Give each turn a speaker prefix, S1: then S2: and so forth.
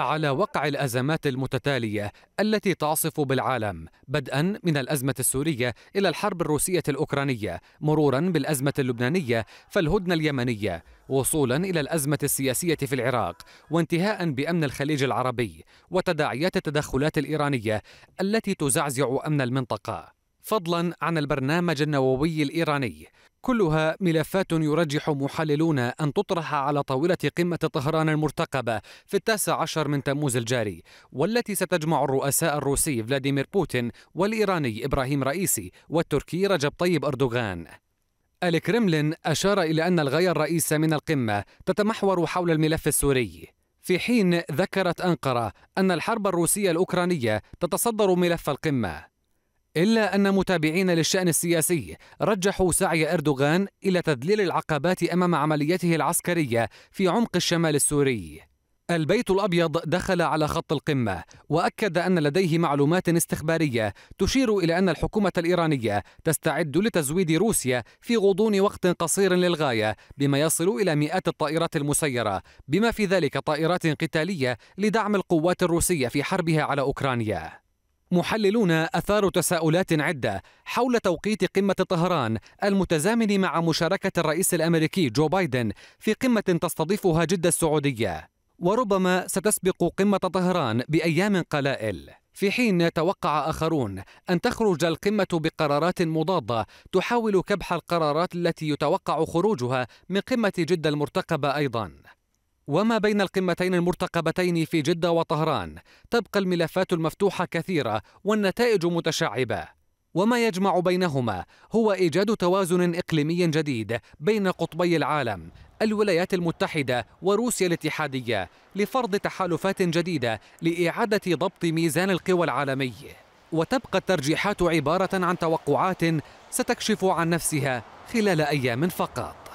S1: على وقع الازمات المتتاليه التي تعصف بالعالم بدءا من الازمه السوريه الى الحرب الروسيه الاوكرانيه مرورا بالازمه اللبنانيه فالهدنه اليمنيه وصولا الى الازمه السياسيه في العراق وانتهاء بامن الخليج العربي وتداعيات التدخلات الايرانيه التي تزعزع امن المنطقه فضلا عن البرنامج النووي الايراني كلها ملفات يرجح محللون أن تطرح على طاولة قمة طهران المرتقبة في التاسع عشر من تموز الجاري والتي ستجمع الرؤساء الروسي فلاديمير بوتين والإيراني إبراهيم رئيسي والتركي رجب طيب أردوغان الكرملين أشار إلى أن الغاية الرئيسة من القمة تتمحور حول الملف السوري في حين ذكرت أنقرة أن الحرب الروسية الأوكرانية تتصدر ملف القمة إلا أن متابعين للشأن السياسي رجحوا سعي أردوغان إلى تذليل العقبات أمام عمليته العسكرية في عمق الشمال السوري. البيت الأبيض دخل على خط القمة وأكد أن لديه معلومات استخبارية تشير إلى أن الحكومة الإيرانية تستعد لتزويد روسيا في غضون وقت قصير للغاية بما يصل إلى مئات الطائرات المسيرة بما في ذلك طائرات قتالية لدعم القوات الروسية في حربها على أوكرانيا محللون أثاروا تساؤلات عدة حول توقيت قمة طهران المتزامن مع مشاركة الرئيس الأمريكي جو بايدن في قمة تستضيفها جدة السعودية وربما ستسبق قمة طهران بأيام قلائل في حين توقع آخرون أن تخرج القمة بقرارات مضادة تحاول كبح القرارات التي يتوقع خروجها من قمة جدة المرتقبة أيضاً وما بين القمتين المرتقبتين في جدة وطهران تبقى الملفات المفتوحة كثيرة والنتائج متشعبة وما يجمع بينهما هو إيجاد توازن إقليمي جديد بين قطبي العالم الولايات المتحدة وروسيا الاتحادية لفرض تحالفات جديدة لإعادة ضبط ميزان القوى العالمي وتبقى الترجيحات عبارة عن توقعات ستكشف عن نفسها خلال أيام فقط